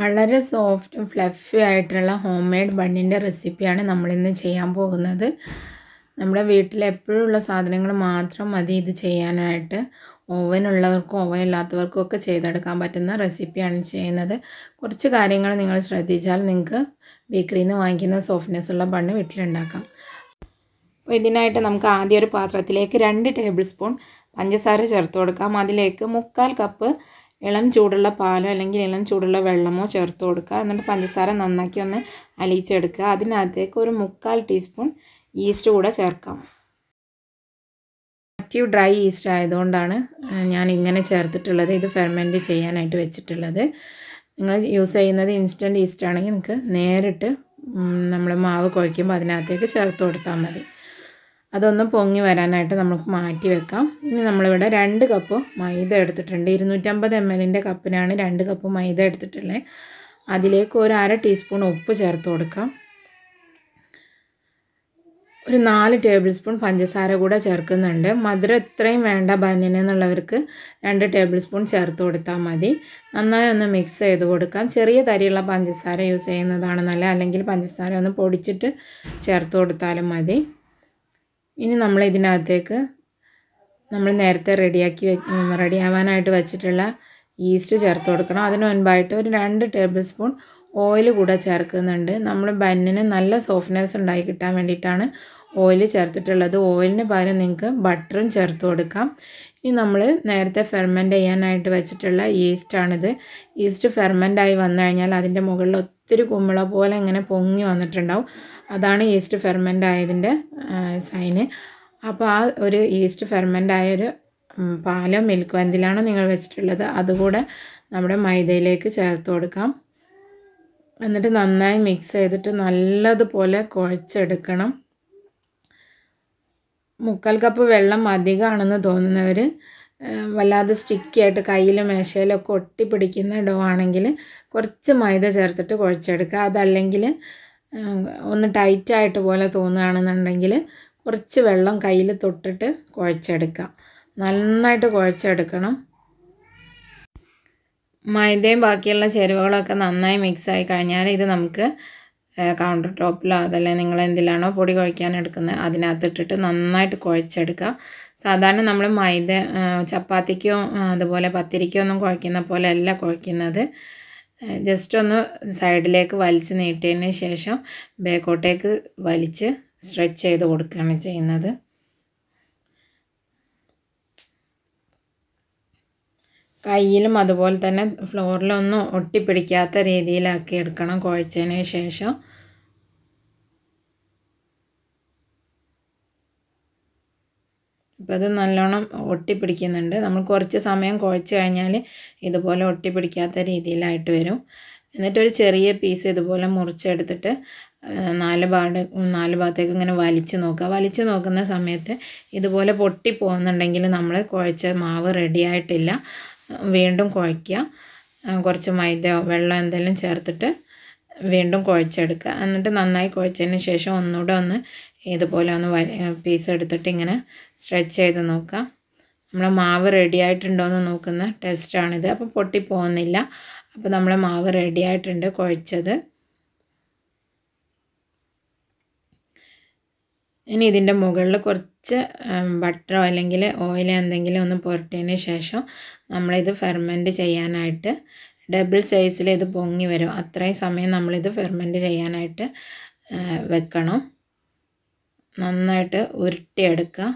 വളരെ സോഫ്റ്റും ഫ്ലഫി ആയിട്ടുള്ള ഹോം മെയ്ഡ് ബണ്ണിൻ്റെ റെസിപ്പിയാണ് നമ്മളിന്ന് ചെയ്യാൻ പോകുന്നത് നമ്മുടെ വീട്ടിൽ എപ്പോഴും ഉള്ള സാധനങ്ങൾ മാത്രം മതി ഇത് ചെയ്യാനായിട്ട് ഓവൻ ഉള്ളവർക്കും ഓവൻ ഇല്ലാത്തവർക്കും ഒക്കെ ചെയ്തെടുക്കാൻ പറ്റുന്ന റെസിപ്പിയാണ് ചെയ്യുന്നത് കുറച്ച് കാര്യങ്ങൾ നിങ്ങൾ ശ്രദ്ധിച്ചാൽ നിങ്ങൾക്ക് ബേക്കറിയിൽ നിന്ന് വാങ്ങിക്കുന്ന സോഫ്റ്റ്നെസ് ഉള്ള ബണ്ണ് വീട്ടിലുണ്ടാക്കാം അപ്പോൾ ഇതിനായിട്ട് നമുക്ക് ആദ്യം ഒരു പാത്രത്തിലേക്ക് രണ്ട് ടേബിൾ സ്പൂൺ പഞ്ചസാര ചേർത്ത് കൊടുക്കാം അതിലേക്ക് മുക്കാൽ കപ്പ് ഇളം ചൂടുള്ള പാലോ അല്ലെങ്കിൽ ഇളം ചൂടുള്ള വെള്ളമോ ചേർത്ത് കൊടുക്കുക എന്നിട്ട് പഞ്ചസാര നന്നാക്കി ഒന്ന് അലിയിച്ചെടുക്കുക അതിനകത്തേക്ക് ഒരു മുക്കാൽ ടീസ്പൂൺ ഈസ്റ്റ് കൂടെ ചേർക്കാം ആക്റ്റീവ് ഡ്രൈ ഈസ്റ്റ് ആയതുകൊണ്ടാണ് ഞാൻ ഇങ്ങനെ ചേർത്തിട്ടുള്ളത് ഇത് ഫെർമെൻ്റ് ചെയ്യാനായിട്ട് വെച്ചിട്ടുള്ളത് നിങ്ങൾ യൂസ് ചെയ്യുന്നത് ഇൻസ്റ്റൻറ്റ് ഈസ്റ്റ് ആണെങ്കിൽ നിങ്ങൾക്ക് നേരിട്ട് നമ്മൾ മാവ് കുഴയ്ക്കുമ്പോൾ അതിനകത്തേക്ക് ചേർത്ത് കൊടുത്താൽ മതി അതൊന്ന് പൊങ്ങി വരാനായിട്ട് നമുക്ക് മാറ്റി വെക്കാം ഇനി നമ്മളിവിടെ രണ്ട് കപ്പ് മൈദ എടുത്തിട്ടുണ്ട് ഇരുന്നൂറ്റമ്പത് എം എല്ലിൻ്റെ കപ്പിനാണ് രണ്ട് കപ്പ് മൈദ എടുത്തിട്ടുള്ളത് അതിലേക്ക് ഒരു അര ടീസ്പൂൺ ഉപ്പ് ചേർത്ത് കൊടുക്കാം ഒരു നാല് ടേബിൾ സ്പൂൺ പഞ്ചസാര കൂടെ ചേർക്കുന്നുണ്ട് മധുരം ഇത്രയും വേണ്ട ബനിനെന്നുള്ളവർക്ക് രണ്ട് ടേബിൾ സ്പൂൺ ചേർത്ത് കൊടുത്താൽ മതി നന്നായി ഒന്ന് മിക്സ് ചെയ്ത് കൊടുക്കാം ചെറിയ തരിയുള്ള പഞ്ചസാര യൂസ് ചെയ്യുന്നതാണ് നല്ല അല്ലെങ്കിൽ പഞ്ചസാര ഒന്ന് പൊടിച്ചിട്ട് ചേർത്ത് കൊടുത്താലും മതി ഇനി നമ്മൾ ഇതിനകത്തേക്ക് നമ്മൾ നേരത്തെ റെഡിയാക്കി റെഡി ആവാനായിട്ട് വെച്ചിട്ടുള്ള ഈസ്റ്റ് ചേർത്ത് കൊടുക്കണം അതിന് മുൻപായിട്ട് ഒരു രണ്ട് ടേബിൾ സ്പൂൺ ഓയിൽ കൂടെ ചേർക്കുന്നുണ്ട് നമ്മൾ ബന്നിന് നല്ല സോഫ്റ്റ്നെസ് ഉണ്ടായി കിട്ടാൻ വേണ്ടിയിട്ടാണ് ഓയിൽ ചേർത്തിട്ടുള്ളത് ഓയിലിന് പകരം നിങ്ങൾക്ക് ബട്ടറും ചേർത്ത് കൊടുക്കാം ഇനി നമ്മൾ നേരത്തെ ഫെർമെൻ്റ് ചെയ്യാനായിട്ട് വെച്ചിട്ടുള്ള ഈസ്റ്റാണിത് ഈസ്റ്റ് ഫെർമെൻ്റായി ആയി വന്നു കഴിഞ്ഞാൽ അതിൻ്റെ മുകളിൽ ഒത്തിരി കുമ്മിള പോലെ ഇങ്ങനെ പൊങ്ങി വന്നിട്ടുണ്ടാവും അതാണ് ഈസ്റ്റ് ഫെർമെൻ്റ് ആയതിൻ്റെ സൈന് അപ്പോൾ ആ ഒരു ഈസ്റ്റ് ഫെർമെൻ്റ് ആയ ഒരു പാലോ മിൽക്ക് എന്തിലാണോ നിങ്ങൾ വെച്ചിട്ടുള്ളത് അതുകൂടെ നമ്മുടെ മൈദയിലേക്ക് ചേർത്ത് കൊടുക്കാം എന്നിട്ട് നന്നായി മിക്സ് ചെയ്തിട്ട് നല്ലതുപോലെ കുഴച്ചെടുക്കണം മുക്കാൽ കപ്പ് വെള്ളം അധികമാണെന്ന് തോന്നുന്നവർ വല്ലാതെ സ്റ്റിക്കി ആയിട്ട് കയ്യിൽ മേശയിലൊക്കെ ഒട്ടിപ്പിടിക്കുന്ന ഡോ ആണെങ്കിൽ കുറച്ച് മൈദ ചേർത്തിട്ട് കുഴച്ചെടുക്കുക അതല്ലെങ്കിൽ ഒന്ന് ടൈറ്റായിട്ട് പോലെ തോന്നുകയാണെന്നുണ്ടെങ്കിൽ കുറച്ച് വെള്ളം കയ്യിൽ തൊട്ടിട്ട് കുഴച്ചെടുക്കുക നന്നായിട്ട് കുഴച്ചെടുക്കണം മൈദയും ബാക്കിയുള്ള ചേരുവകളൊക്കെ നന്നായി മിക്സായി കഴിഞ്ഞാൽ ഇത് നമുക്ക് കൗണ്ടർ ടോപ്പിലോ അതല്ലേ നിങ്ങൾ എന്തിലാണോ പൊടി കുഴയ്ക്കാൻ എടുക്കുന്നത് അതിനകത്തിട്ടിട്ട് നന്നായിട്ട് കുഴച്ചെടുക്കുക സാധാരണ നമ്മൾ മൈദ ചപ്പാത്തിക്കോ അതുപോലെ പത്തിരിക്കോ ഒന്നും കുഴക്കുന്ന പോലെ അല്ല കുഴയ്ക്കുന്നത് ജസ്റ്റ് ഒന്ന് സൈഡിലേക്ക് വലിച്ച് നീട്ടിയതിന് ശേഷം ബേക്കോട്ടേക്ക് വലിച്ച് സ്ട്രെച്ച് ചെയ്ത് കൊടുക്കുകയാണ് ചെയ്യുന്നത് കയ്യിലും അതുപോലെ തന്നെ ഫ്ലോറിലൊന്നും ഒട്ടിപ്പിടിക്കാത്ത രീതിയിലാക്കി എടുക്കണം കുഴച്ചതിന് ശേഷം അപ്പോൾ അത് നല്ലോണം ഒട്ടിപ്പിടിക്കുന്നുണ്ട് നമ്മൾ കുറച്ച് സമയം കുഴച്ച് കഴിഞ്ഞാൽ ഇതുപോലെ ഒട്ടിപ്പിടിക്കാത്ത രീതിയിലായിട്ട് വരും എന്നിട്ടൊരു ചെറിയ പീസ് ഇതുപോലെ മുറിച്ചെടുത്തിട്ട് നാല് ഭാഗ നാല് ഭാഗത്തേക്ക് ഇങ്ങനെ വലിച്ചു നോക്കുക വലിച്ചു നോക്കുന്ന സമയത്ത് ഇതുപോലെ പൊട്ടി പോകുന്നുണ്ടെങ്കിൽ നമ്മൾ കുഴച്ച മാവ് റെഡി ആയിട്ടില്ല വീണ്ടും കുഴയ്ക്കുക കുറച്ച് മൈദയോ വെള്ളം എന്തെങ്കിലും ചേർത്തിട്ട് വീണ്ടും കുഴച്ചെടുക്കുക എന്നിട്ട് നന്നായി കുഴച്ചതിന് ശേഷം ഒന്നുകൂടെ ഒന്ന് ഇതുപോലെ ഒന്ന് പീസ് എടുത്തിട്ട് ഇങ്ങനെ സ്ട്രെച്ച് ചെയ്ത് നോക്കുക നമ്മളെ മാവ് റെഡി ആയിട്ടുണ്ടോ എന്ന് നോക്കുന്ന ടെസ്റ്റാണിത് അപ്പോൾ പൊട്ടിപ്പോകുന്നില്ല അപ്പോൾ നമ്മളെ മാവ് റെഡി ആയിട്ടുണ്ട് കുഴച്ചത് ഇനി ഇതിൻ്റെ മുകളിൽ കുറച്ച് ബട്ടറോ അല്ലെങ്കിൽ ഓയിലോ എന്തെങ്കിലും ഒന്ന് പുരട്ടിയതിന് ശേഷം നമ്മളിത് ഫെർമെൻറ്റ് ചെയ്യാനായിട്ട് ഡബിൾ സൈസിൽ ഇത് പൊങ്ങി വരും അത്രയും സമയം നമ്മളിത് ഫെർമെൻറ്റ് ചെയ്യാനായിട്ട് വെക്കണം നന്നായിട്ട് ഉരുട്ടിയെടുക്കുക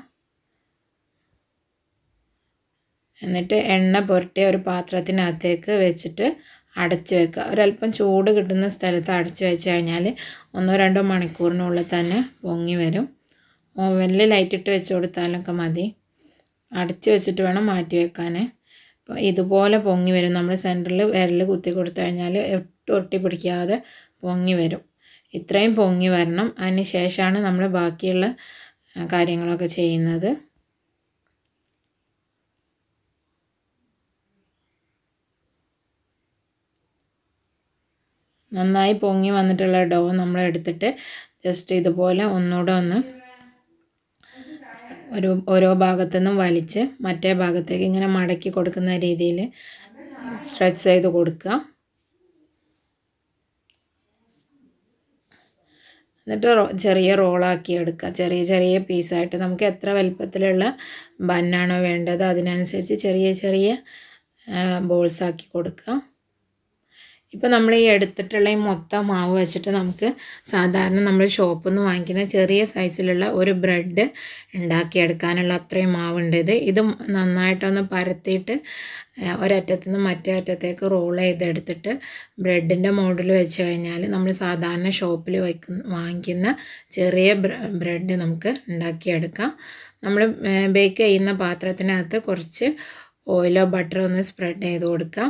എന്നിട്ട് എണ്ണ പുരട്ടിയ ഒരു പാത്രത്തിനകത്തേക്ക് വെച്ചിട്ട് അടച്ച് വെക്കുക ഒരല്പം ചൂട് കിട്ടുന്ന സ്ഥലത്ത് അടച്ച് വെച്ച് കഴിഞ്ഞാൽ ഒന്നോ രണ്ടോ മണിക്കൂറിനുള്ളിൽ തന്നെ പൊങ്ങി വരും ഓവനിൽ ഇട്ട് വെച്ച് കൊടുത്താലൊക്കെ മതി അടച്ച് വെച്ചിട്ട് വേണം മാറ്റി വെക്കാൻ അപ്പോൾ ഇതുപോലെ പൊങ്ങി വരും നമ്മൾ സെൻറ്ററിൽ വിരൽ കുത്തി കൊടുത്തു കഴിഞ്ഞാൽ ഒട്ടി പിടിക്കാതെ പൊങ്ങി വരും ഇത്രയും പൊങ്ങി വരണം അതിന് ശേഷമാണ് നമ്മൾ ബാക്കിയുള്ള കാര്യങ്ങളൊക്കെ ചെയ്യുന്നത് നന്നായി പൊങ്ങി വന്നിട്ടുള്ള ഡോ നമ്മൾ എടുത്തിട്ട് ജസ്റ്റ് ഇതുപോലെ ഒന്നുകൂടെ ഒന്ന് ഒരു ഓരോ ഭാഗത്തു നിന്നും വലിച്ച് മറ്റേ ഭാഗത്തേക്ക് ഇങ്ങനെ മടക്കി കൊടുക്കുന്ന രീതിയിൽ സ്ട്രെച്ച് ചെയ്ത് കൊടുക്കുക എന്നിട്ട് ചെറിയ റോളാക്കി എടുക്കുക ചെറിയ ചെറിയ പീസായിട്ട് നമുക്ക് എത്ര വലുപ്പത്തിലുള്ള ബണ്ണാണോ വേണ്ടത് അതിനനുസരിച്ച് ചെറിയ ചെറിയ ബോൾസാക്കി കൊടുക്കുക ഇപ്പോൾ നമ്മൾ ഈ എടുത്തിട്ടുള്ള ഈ മൊത്തം മാവ് വെച്ചിട്ട് നമുക്ക് സാധാരണ നമ്മൾ ഷോപ്പിൽ നിന്ന് വാങ്ങിക്കുന്ന ചെറിയ സൈസിലുള്ള ഒരു ബ്രെഡ് ഉണ്ടാക്കിയെടുക്കാനുള്ള അത്രയും ഉണ്ട് ഇത് ഇത് നന്നായിട്ടൊന്ന് പരത്തിയിട്ട് ഒരറ്റത്തു നിന്ന് മറ്റേ അറ്റത്തേക്ക് റോൾ ചെയ്തെടുത്തിട്ട് ബ്രെഡിൻ്റെ മോഡിൽ വെച്ച് കഴിഞ്ഞാൽ നമ്മൾ സാധാരണ ഷോപ്പിൽ വയ്ക്കുന്ന വാങ്ങിക്കുന്ന ചെറിയ ബ്രെഡ് നമുക്ക് ഉണ്ടാക്കിയെടുക്കാം നമ്മൾ ബേക്ക് ചെയ്യുന്ന പാത്രത്തിനകത്ത് കുറച്ച് ഓയിലോ ബട്ടറോ ഒന്ന് സ്പ്രെഡ് ചെയ്ത് കൊടുക്കാം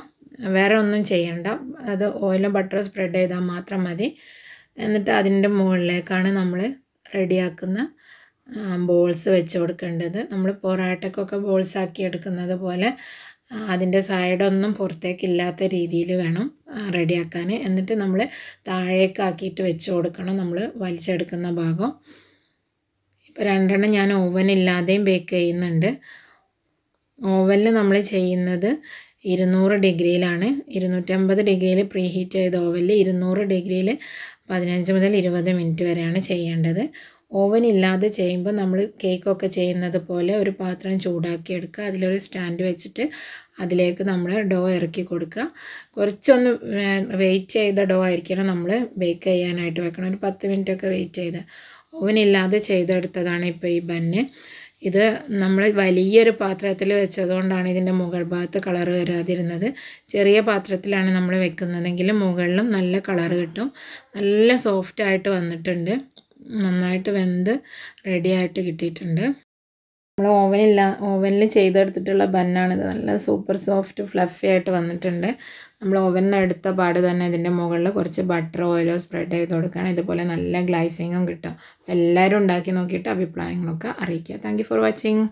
വേറെ ഒന്നും ചെയ്യണ്ട അത് ഓയിലും ബട്ടറും സ്പ്രെഡ് ചെയ്താൽ മാത്രം മതി എന്നിട്ട് അതിൻ്റെ മുകളിലേക്കാണ് നമ്മൾ റെഡിയാക്കുന്ന ബോൾസ് വെച്ച് കൊടുക്കേണ്ടത് നമ്മൾ പൊറാട്ടക്കൊക്കെ ബോൾസ് ആക്കി എടുക്കുന്നത് പോലെ അതിൻ്റെ സൈഡൊന്നും പുറത്തേക്കില്ലാത്ത രീതിയിൽ വേണം റെഡിയാക്കാൻ എന്നിട്ട് നമ്മൾ താഴേക്കാക്കിയിട്ട് വെച്ച് കൊടുക്കണം നമ്മൾ വലിച്ചെടുക്കുന്ന ഭാഗം ഇപ്പോൾ രണ്ടെണ്ണം ഞാൻ ഓവൻ ഇല്ലാതെയും ബേക്ക് ചെയ്യുന്നുണ്ട് ഓവനിൽ നമ്മൾ ചെയ്യുന്നത് ഇരുന്നൂറ് ഡിഗ്രിയിലാണ് ഇരുന്നൂറ്റമ്പത് ഡിഗ്രിയിൽ പ്രീ ഹീറ്റ് ചെയ്ത ഓവനിൽ ഇരുന്നൂറ് ഡിഗ്രിയിൽ പതിനഞ്ച് മുതൽ ഇരുപത് മിനിറ്റ് വരെയാണ് ചെയ്യേണ്ടത് ഓവൻ ഇല്ലാതെ ചെയ്യുമ്പോൾ നമ്മൾ കേക്കൊക്കെ ചെയ്യുന്നത് പോലെ ഒരു പാത്രം ചൂടാക്കി എടുക്കുക അതിലൊരു സ്റ്റാൻഡ് വെച്ചിട്ട് അതിലേക്ക് നമ്മൾ ഡോ ഇറക്കി കൊടുക്കുക കുറച്ചൊന്ന് വെയിറ്റ് ചെയ്ത ഡോ ആയിരിക്കണം നമ്മൾ ബേക്ക് ചെയ്യാനായിട്ട് വെക്കണം ഒരു പത്ത് മിനിറ്റൊക്കെ വെയിറ്റ് ചെയ്ത് ഇല്ലാതെ ചെയ്തെടുത്തതാണ് ഇപ്പോൾ ഈ ബന്ന് ഇത് നമ്മൾ വലിയൊരു പാത്രത്തിൽ വെച്ചതുകൊണ്ടാണ് ഇതിൻ്റെ മുകൾ ഭാഗത്ത് കളർ വരാതിരുന്നത് ചെറിയ പാത്രത്തിലാണ് നമ്മൾ വെക്കുന്നതെങ്കിൽ മുകളിലും നല്ല കളർ കിട്ടും നല്ല സോഫ്റ്റായിട്ട് വന്നിട്ടുണ്ട് നന്നായിട്ട് വെന്ത് റെഡിയായിട്ട് കിട്ടിയിട്ടുണ്ട് നമ്മൾ ഓവനില്ല ഓവനിൽ ചെയ്തെടുത്തിട്ടുള്ള ബന്നാണിത് നല്ല സൂപ്പർ സോഫ്റ്റ് ഫ്ലഫി ആയിട്ട് വന്നിട്ടുണ്ട് നമ്മൾ ഓവനിൽ എടുത്ത പാട് തന്നെ ഇതിൻ്റെ മുകളിൽ കുറച്ച് ബട്ടർ ഓയിലോ സ്പ്രെഡ് ചെയ്ത് കൊടുക്കുകയാണ് ഇതുപോലെ നല്ല ഗ്ലൈസിങ്ങും കിട്ടും എല്ലാവരും ഉണ്ടാക്കി നോക്കിയിട്ട് അഭിപ്രായങ്ങളൊക്കെ അറിയിക്കുക താങ്ക് ഫോർ വാച്ചിങ്